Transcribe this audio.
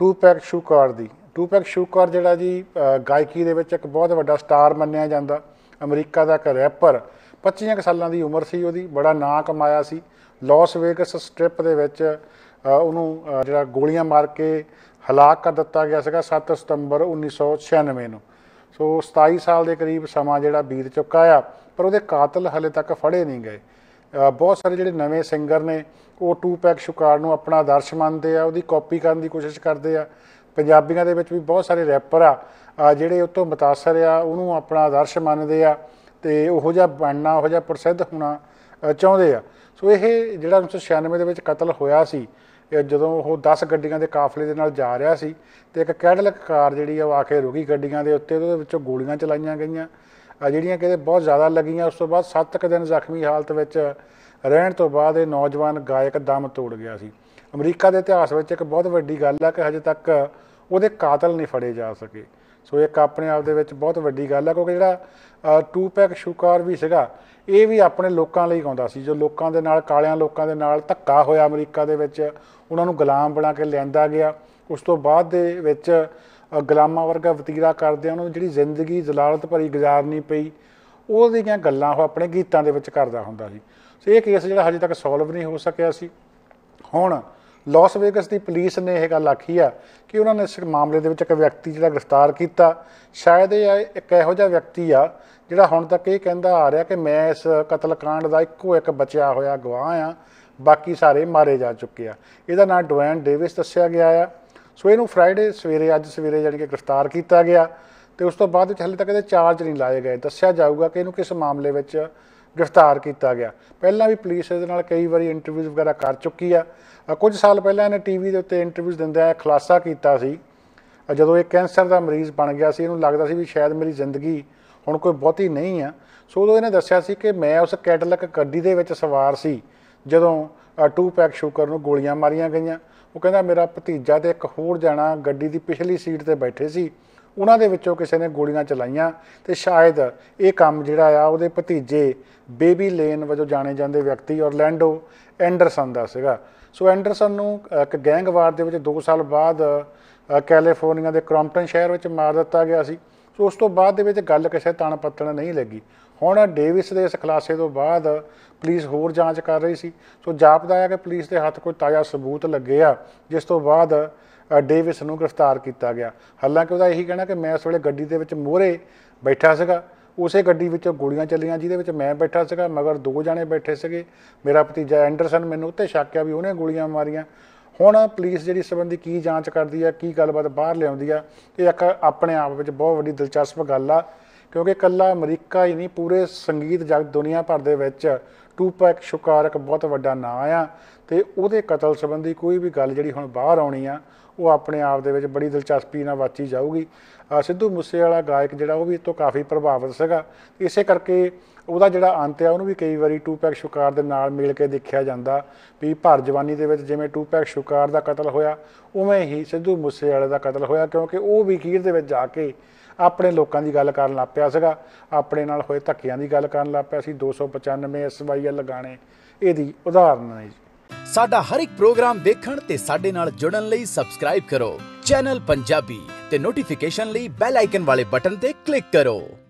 to Tupac Shakur ਦੀ Tupac Shakur ਜਿਹੜਾ ਜੀ ਗਾਇਕੀ ਦੇ ਵਿੱਚ ਇੱਕ ਬਹੁਤ ਵੱਡਾ ਸਟਾਰ ਮੰਨਿਆ ਜਾਂਦਾ ਅਮਰੀਕਾ ਦਾ ਇੱਕ ਰੈਪਰ 25 ਸਾਲਾਂ ਦੀ ਉਮਰ ਸੀ ਉਹਦੀ ਬੜਾ ਨਾਂ ਕਮਾਇਆ ਸੀ ਲਾਸ ਵੇਗਸ ਸਟ੍ਰਿਪ ਦੇ ਵਿੱਚ ਉਹਨੂੰ ਜਿਹੜਾ ਗੋਲੀਆਂ ਮਾਰ ਕੇ ਹਲਾਕ ਕਰ ਦਿੱਤਾ ਗਿਆ ਸੀਗਾ 7 ਸਤੰਬਰ 1996 ਨੂੰ ਸੋ 27 ਸਾਲ ਦੇ ਕਰੀਬ ਸਮਾਂ ਜਿਹੜਾ ਬੀਤ ਚੁੱਕਾ ਆ ਪਰ ਉਹਦੇ ਕਾਤਲ ਹਲੇ ਤੱਕ ਫੜੇ ਨਹੀਂ ਗਏ ਬਹੁਤ ਸਾਰੇ ਜਿਹੜੇ ਨਵੇਂ ਸਿੰਗਰ ਨੇ ਉਹ ਟੂ ਪੈਕ ਸ਼ੁਕਾਰ ਨੂੰ ਆਪਣਾ ਆਦਰਸ਼ ਮੰਨਦੇ ਆ ਉਹਦੀ ਕਾਪੀ ਕਰਨ ਦੀ ਕੋਸ਼ਿਸ਼ ਕਰਦੇ ਆ ਪੰਜਾਬੀਆਂ ਦੇ ਵਿੱਚ ਵੀ ਬਹੁਤ ਸਾਰੇ ਰੈਪਰ ਆ ਜਿਹੜੇ ਉਤੋਂ ਤੋਂ متاثر ਆ ਉਹਨੂੰ ਆਪਣਾ ਆਦਰਸ਼ ਮੰਨਦੇ ਆ ਤੇ ਉਹੋ ਜਿਹਾ ਬਣਨਾ ਉਹੋ ਜਿਹਾ ਪ੍ਰਸਿੱਧ ਹੋਣਾ ਚਾਹੁੰਦੇ ਆ ਸੋ ਇਹ ਜਿਹੜਾ 1996 ਦੇ ਵਿੱਚ ਕਤਲ ਹੋਇਆ ਸੀ ਜਦੋਂ ਉਹ 10 ਗੱਡੀਆਂ ਦੇ ਕਾਫਲੇ ਦੇ ਨਾਲ ਜਾ ਰਿਹਾ ਸੀ ਤੇ ਇੱਕ ਕੈਡਲਕ ਕਾਰ ਜਿਹੜੀ ਆ ਉਹ ਆ ਕੇ ਰੁਕੀ ਗੱਡੀਆਂ ਦੇ ਉੱਤੇ ਉਹਦੇ ਵਿੱਚੋਂ ਗੋਲੀਆਂ ਚਲਾਈਆਂ ਗਈਆਂ ਜਿਹੜੀਆਂ ਕਿਤੇ ਬਹੁਤ ਜ਼ਿਆਦਾ ਲੱਗੀਆਂ ਉਸ ਤੋਂ ਬਾਅਦ 7 ਦਿਨ ਜ਼ਖਮੀ ਹਾਲਤ ਵਿੱਚ ਰਹਿਣ ਤੋਂ ਬਾਅਦ ਇਹ ਨੌਜਵਾਨ ਗਾਇਕ ਦਮ ਤੋੜ ਗਿਆ ਸੀ ਅਮਰੀਕਾ ਦੇ ਇਤਿਹਾਸ ਵਿੱਚ ਇੱਕ ਬਹੁਤ ਵੱਡੀ ਗੱਲ ਹੈ ਕਿ ਹਜੇ ਤੱਕ ਉਹਦੇ ਕਾਤਲ ਨਹੀਂ ਫੜੇ ਜਾ ਸਕੇ ਸੋ ਇੱਕ ਆਪਣੇ ਆਪ ਦੇ ਵਿੱਚ ਬਹੁਤ ਵੱਡੀ ਗੱਲ ਹੈ ਕਿਉਂਕਿ ਜਿਹੜਾ ਟੂ ਪੈਕ ਸ਼ੁਕਾਰ ਵੀ ਸੀਗਾ ਇਹ ਵੀ ਆਪਣੇ ਲੋਕਾਂ ਲਈ ਗਾਉਂਦਾ ਸੀ ਜੋ ਲੋਕਾਂ ਦੇ ਨਾਲ ਕਾਲਿਆਂ ਲੋਕਾਂ ਦੇ ਨਾਲ ਧੱਕਾ ਹੋਇਆ ਅਮਰੀਕਾ ਦੇ ਵਿੱਚ ਉਹਨਾਂ ਨੂੰ ਗੁਲਾਮ ਬਣਾ ਕੇ ਲੈਂਦਾ ਗਿਆ ਉਸ ਤੋਂ ਬਾਅਦ ਦੇ ਵਿੱਚ ਗੁਲਾਮਾਂ ਵਰਗਾ ਵਤੀਰਾ ਕਰਦੇ ਉਹਨੂੰ ਜਿਹੜੀ ਜ਼ਿੰਦਗੀ ਜ਼ਲਾਲਤ ਭਰੀ ਗੁਜ਼ਾਰਨੀ ਪਈ ਉਹਦੀਆਂ ਗੱਲਾਂ ਉਹ ਆਪਣੇ ਗੀਤਾਂ ਦੇ ਵਿੱਚ ਕਰਦਾ ਹੁੰਦਾ ਸੀ ਸੋ ਇਹ ਕੇਸ ਜਿਹੜਾ ਹਜੇ ਤੱਕ ਸੋਲਵ ਨਹੀਂ ਹੋ ਸਕਿਆ ਸੀ ਹੁਣ ਲਾਸ ਵੇਗਸ ਦੀ ਪੁਲਿਸ ਨੇ ਇਹ ਗੱਲ ਆਖੀ ਆ ਕਿ ਉਹਨਾਂ ਨੇ ਇਸ ਮਾਮਲੇ ਦੇ ਵਿੱਚ ਇੱਕ ਵਿਅਕਤੀ ਜਿਹੜਾ ਗ੍ਰਿਫਤਾਰ ਕੀਤਾ ਸ਼ਾਇਦ ਇਹ ਇੱਕ ਇਹੋ ਜਿਹਾ ਵਿਅਕਤੀ ਆ ਜਿਹੜਾ ਹੁਣ ਤੱਕ ਇਹ ਕਹਿੰਦਾ ਆ ਰਿਹਾ ਕਿ ਮੈਂ ਇਸ ਕਤਲकांड ਦਾ ਇੱਕੋ ਇੱਕ ਬਚਿਆ ਹੋਇਆ ਗਵਾਹ ਆ ਬਾਕੀ ਸਾਰੇ ਮਾਰੇ ਜਾ ਚੁੱਕੇ ਆ ਇਹਦਾ ਨਾਮ ਡਵੈਨ ਡੇਵਿਸ ਦੱਸਿਆ ਗਿਆ ਆ ਸੋ ਇਹਨੂੰ ਫਰਡੇ ਸਵੇਰੇ ਅੱਜ ਸਵੇਰੇ ਜਾਨੀ ਕਿ ਗ੍ਰਿਫਤਾਰ ਕੀਤਾ ਗਿਆ ਤੇ ਉਸ ਤੋਂ ਬਾਅਦ ਵਿੱਚ ਹਲੇ ਤੱਕ ਇਹਦੇ ਚਾਰਜ ਨਹੀਂ ਲਾਏ ਗਏ ਦੱਸਿਆ ਜਾਊਗਾ ਕਿ ਇਹਨੂੰ ਕਿਸ ਮਾਮਲੇ ਵਿੱਚ ਗ੍ਰਿਫਤਾਰ ਕੀਤਾ ਗਿਆ ਪਹਿਲਾਂ ਵੀ ਪੁਲਿਸ ਇਹਦੇ ਨਾਲ ਕਈ ਵਾਰੀ ਇੰਟਰਵਿਊਜ਼ ਵਗੈਰਾ ਕਰ ਚੁੱਕੀ ਆ ਕੁਝ ਸਾਲ ਪਹਿਲਾਂ ਇਹਨੇ ਟੀਵੀ ਦੇ ਉੱਤੇ ਇੰਟਰਵਿਊਜ਼ ਦਿੰਦਿਆਂ ਖੁਲਾਸਾ ਕੀਤਾ ਸੀ ਜਦੋਂ ਇਹ ਕੈਂਸਰ ਦਾ ਮਰੀਜ਼ ਬਣ ਗਿਆ ਸੀ ਇਹਨੂੰ ਲੱਗਦਾ ਸੀ ਵੀ ਸ਼ਾਇਦ ਮੇਰੀ ਜ਼ਿੰਦਗੀ ਹੁਣ ਕੋਈ ਬਹੁਤੀ ਨਹੀਂ ਆ ਸੋ ਉਦੋਂ ਇਹਨੇ ਦੱਸਿਆ ਸੀ ਕਿ ਮੈਂ ਉਸ ਕੈਟਲਕ ਗੱਡੀ ਦੇ ਵਿੱਚ ਸਵਾਰ ਸੀ ਜਦੋਂ ਟੂ ਪੈਕ ਸ਼ੂਕਰ ਨੂੰ ਗੋਲੀਆਂ ਮਾਰੀਆਂ ਗਈਆਂ ਉਹ ਕਹਿੰਦਾ ਮੇਰਾ ਭਤੀਜਾ ਤੇ ਇੱਕ ਹੋਰ ਜਾਣਾ ਗੱਡੀ ਦੀ ਪਿਛਲੀ ਸੀਟ ਤੇ ਬੈਠੇ ਸੀ ਉਹਨਾਂ ਦੇ ਵਿੱਚੋਂ ਕਿਸੇ ਨੇ ਗੋਲੀਆਂ ਚਲਾਈਆਂ ਤੇ ਸ਼ਾਇਦ ਇਹ ਕੰਮ ਜਿਹੜਾ ਆ ਉਹਦੇ ਭਤੀਜੇ ਬੇਬੀ ਲੇਨ ਵਜੋਂ ਜਾਣੇ ਜਾਂਦੇ ਵਿਅਕਤੀ ਔਰਲੈਂਡੋ ਐਂਡਰਸਨ ਦਾ ਸੀਗਾ ਸੋ ਐਂਡਰਸਨ ਨੂੰ ਇੱਕ ਗੈਂਗਵਾਰ ਦੇ ਵਿੱਚ 2 ਸਾਲ ਬਾਅਦ ਕੈਲੀਫੋਰਨੀਆ ਦੇ ਕ੍ਰੌਂਪਟਨ ਸ਼ਹਿਰ ਵਿੱਚ ਮਾਰ ਦਿੱਤਾ ਗਿਆ ਸੀ ਤੇ ਉਸ ਤੋਂ ਬਾਅਦ ਦੇ ਵਿੱਚ ਗੱਲ ਕਿਸੇ ਤਣ ਪੱਤਣ ਨਹੀਂ ਲੱਗੀ ਹੁਣ ਡੇਵਿਸ ਦੇ ਇਸ ਖਲਾਸੇ ਤੋਂ ਬਾਅਦ ਪੁਲਿਸ ਹੋਰ ਜਾਂਚ ਕਰ ਰਹੀ ਸੀ ਸੋ ਜਾਪਦਾ ਹੈ ਕਿ ਪੁਲਿਸ ਦੇ ਹੱਥ ਕੋਈ ਤਾਜ਼ਾ ਸਬੂਤ ਲੱਗੇ ਆ ਜਿਸ ਤੋਂ ਬਾਅਦ ਡੇਵਿਸ ਨੂੰ ਗ੍ਰਿਫਤਾਰ ਕੀਤਾ ਗਿਆ ਹਾਲਾਂਕਿ ਉਹਦਾ ਇਹੀ ਕਹਿਣਾ ਕਿ ਮੈਂ ਉਸ ਵੇਲੇ ਗੱਡੀ ਦੇ ਵਿੱਚ ਮੋਰੇ ਬੈਠਾ ਸੀਗਾ ਉਸੇ ਗੱਡੀ ਵਿੱਚੋਂ ਗੋਲੀਆਂ ਚੱਲੀਆਂ ਜਿਹਦੇ ਵਿੱਚ ਮੈਂ ਬੈਠਾ ਸੀਗਾ ਮਗਰ ਦੋ ਜਣੇ ਬੈਠੇ ਸੀਗੇ ਮੇਰਾ ਭਤੀਜਾ ਐਂਡਰਸਨ ਮੈਨੂੰ ਉੱਤੇ ਸ਼ੱਕ ਆ ਵੀ ਉਹਨੇ ਗੋਲੀਆਂ ਮਾਰੀਆਂ ਹੁਣ ਪੁਲਿਸ ਜਿਹੜੀ ਸੰਬੰਧੀ ਕੀ ਜਾਂਚ ਕਰਦੀ ਆ ਕੀ ਗੱਲਬਾਤ ਬਾਹਰ ਲਿਆਉਂਦੀ ਆ ਇਹ ਇੱਕ ਆਪਣੇ ਆਪ ਵਿੱਚ ਬਹੁਤ ਵੱਡੀ ਦਿਲਚਸਪ ਗੱਲ ਆ ਕਿਉਂਕਿ ਕੱਲਾ ਅਮਰੀਕਾ ਹੀ ਨਹੀਂ ਪੂਰੇ ਸੰਗੀਤ ਜਗਤ ਦੁਨੀਆ ਭਰ ਦੇ ਵਿੱਚ ਟੂਪੈਕ ਸ਼ੁਕਾਰ ਇੱਕ ਬਹੁਤ ਵੱਡਾ ਨਾਂ ਆ ਤੇ ਉਹਦੇ ਕਤਲ ਸੰਬੰਧੀ ਕੋਈ ਵੀ ਗੱਲ ਜਿਹੜੀ ਹੁਣ ਬਾਹਰ ਆਉਣੀ ਆ ਉਹ ਆਪਣੇ ਆਪ ਦੇ ਵਿੱਚ ਬੜੀ ਦਿਲਚਸਪੀ ਨਾਲ ਵਾਚੀ ਜਾਊਗੀ ਸਿੱਧੂ ਮੂਸੇ ਵਾਲਾ ਗਾਇਕ ਜਿਹੜਾ ਉਹ ਵੀ ਇਸ ਤੋਂ ਕਾਫੀ ਪ੍ਰਭਾਵਿਤ ਸੀਗਾ ਇਸੇ ਕਰਕੇ ਉਹਦਾ ਜਿਹੜਾ ਅੰਤ ਆ ਉਹਨੂੰ ਵੀ ਕਈ ਵਾਰੀ ਟੂਪੈਕ ਸ਼ੁਕਾਰ ਦੇ ਨਾਲ ਮਿਲ ਕੇ ਦੇਖਿਆ ਜਾਂਦਾ ਵੀ ਭਰ ਜਵਾਨੀ ਦੇ ਵਿੱਚ ਜਿਵੇਂ ਟੂਪੈਕ ਸ਼ੁਕਾਰ ਦਾ ਕਤਲ ਹੋਇਆ ਉਵੇਂ ਹੀ ਸਿੱਧੂ ਮੂਸੇ ਵਾਲੇ ਦਾ ਕਤਲ ਹੋਇਆ ਕਿਉਂਕਿ ਉਹ ਵੀ ਖੀਰ ਦੇ ਵਿੱਚ ਜਾ ਕੇ ਆਪਣੇ ਲੋਕਾਂ ਦੀ ਗੱਲ ਕਰਨ ਲੱਗ ਪਿਆ ਸੀਗਾ ਆਪਣੇ ਨਾਲ ਹੋਏ ਧੱਕਿਆਂ ਦੀ ਗੱਲ ਕਰਨ ਲੱਗ ਪਿਆ ਸੀ 295 ਐਸਵਾਈਐਲ ਲਗਾਣੇ ਇਹਦੀ ਉਦਾਹਰਨ ਹੈ ਜੀ ਸਾਡਾ ਹਰ ਇੱਕ ਪ੍ਰੋਗਰਾਮ ਦੇਖਣ ਤੇ ਸਾਡੇ ਨਾਲ ਜੁੜਨ ਲਈ ਸਬਸਕ੍ਰਾਈਬ ਕਰੋ ਚੈਨਲ ਪੰਜਾਬੀ ਤੇ ਨੋਟੀਫਿਕੇਸ਼ਨ ਲਈ ਬੈਲ ਆਈਕਨ ਵਾਲੇ ਬਟਨ ਤੇ ਕਲਿੱਕ ਕਰੋ